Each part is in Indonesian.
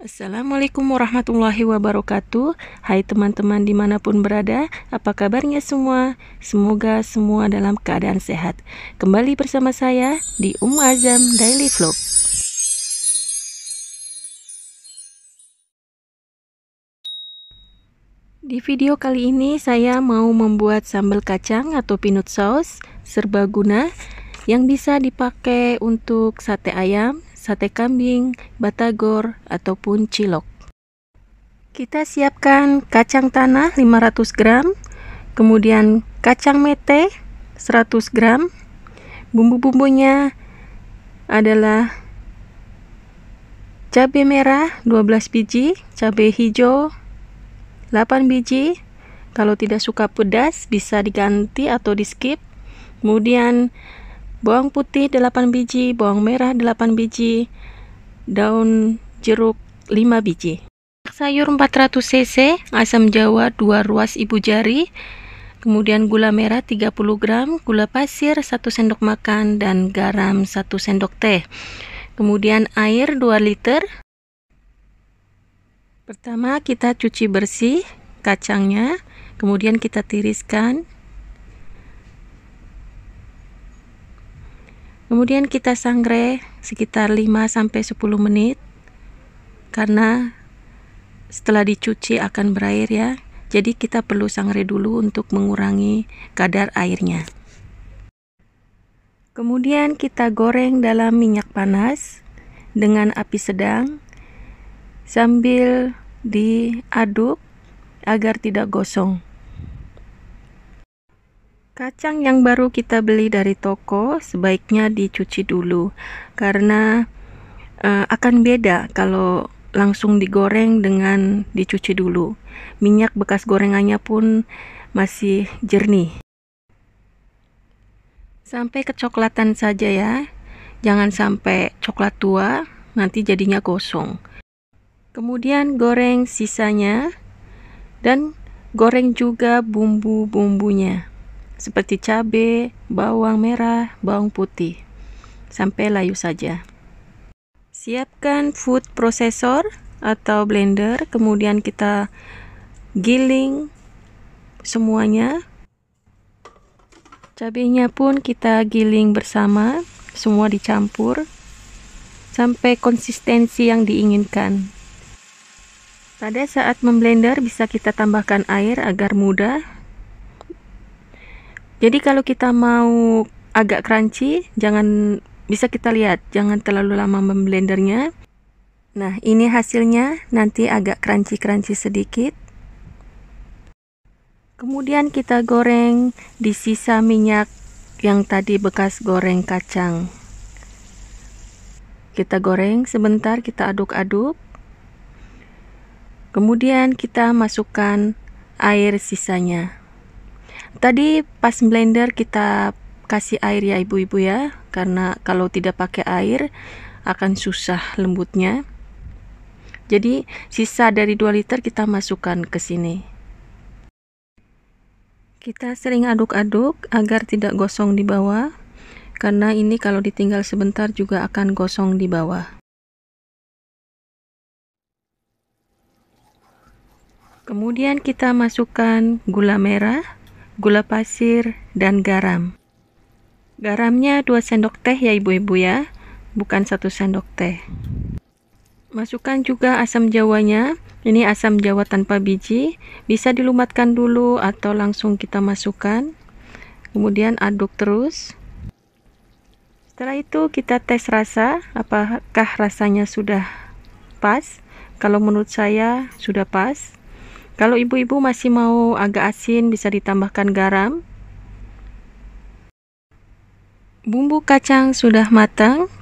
Assalamualaikum warahmatullahi wabarakatuh Hai teman-teman dimanapun berada Apa kabarnya semua? Semoga semua dalam keadaan sehat Kembali bersama saya di Umu Azam Daily Vlog Di video kali ini saya mau membuat sambal kacang atau peanut sauce serbaguna yang bisa dipakai untuk sate ayam, sate kambing, batagor, ataupun cilok. Kita siapkan kacang tanah 500 gram, kemudian kacang mete 100 gram. Bumbu-bumbunya adalah cabai merah 12 biji, cabai hijau 8 biji. Kalau tidak suka pedas bisa diganti atau di skip. Kemudian bawang putih 8 biji, bawang merah 8 biji, daun jeruk 5 biji. Sayur 400 cc, asam jawa 2 ruas ibu jari, kemudian gula merah 30 gram, gula pasir 1 sendok makan, dan garam 1 sendok teh. Kemudian air 2 liter. Pertama kita cuci bersih kacangnya, kemudian kita tiriskan kemudian kita sangrai sekitar 5-10 menit karena setelah dicuci akan berair ya jadi kita perlu sangrai dulu untuk mengurangi kadar airnya kemudian kita goreng dalam minyak panas dengan api sedang sambil diaduk agar tidak gosong Kacang yang baru kita beli dari toko sebaiknya dicuci dulu karena uh, akan beda kalau langsung digoreng dengan dicuci dulu. Minyak bekas gorengannya pun masih jernih. Sampai kecoklatan saja ya. Jangan sampai coklat tua, nanti jadinya gosong. Kemudian goreng sisanya dan goreng juga bumbu-bumbunya seperti cabai, bawang merah, bawang putih. Sampai layu saja. Siapkan food processor atau blender, kemudian kita giling semuanya. Cabainya pun kita giling bersama, semua dicampur sampai konsistensi yang diinginkan. Pada saat memblender bisa kita tambahkan air agar mudah jadi kalau kita mau agak crunchy, jangan bisa kita lihat, jangan terlalu lama memblendernya. Nah, ini hasilnya nanti agak crunchy-crunchy sedikit. Kemudian kita goreng di sisa minyak yang tadi bekas goreng kacang. Kita goreng sebentar, kita aduk-aduk. Kemudian kita masukkan air sisanya. Tadi pas blender kita kasih air ya ibu-ibu ya, karena kalau tidak pakai air akan susah lembutnya. Jadi sisa dari 2 liter kita masukkan ke sini. Kita sering aduk-aduk agar tidak gosong di bawah, karena ini kalau ditinggal sebentar juga akan gosong di bawah. Kemudian kita masukkan gula merah gula pasir, dan garam. Garamnya 2 sendok teh ya ibu-ibu ya, bukan 1 sendok teh. Masukkan juga asam jawanya, ini asam jawa tanpa biji, bisa dilumatkan dulu atau langsung kita masukkan. Kemudian aduk terus. Setelah itu kita tes rasa, apakah rasanya sudah pas. Kalau menurut saya sudah pas. Kalau ibu-ibu masih mau agak asin, bisa ditambahkan garam. Bumbu kacang sudah matang.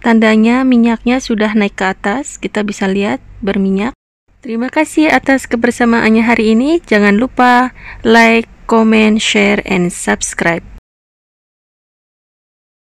Tandanya minyaknya sudah naik ke atas. Kita bisa lihat berminyak. Terima kasih atas kebersamaannya hari ini. Jangan lupa like, comment, share, and subscribe.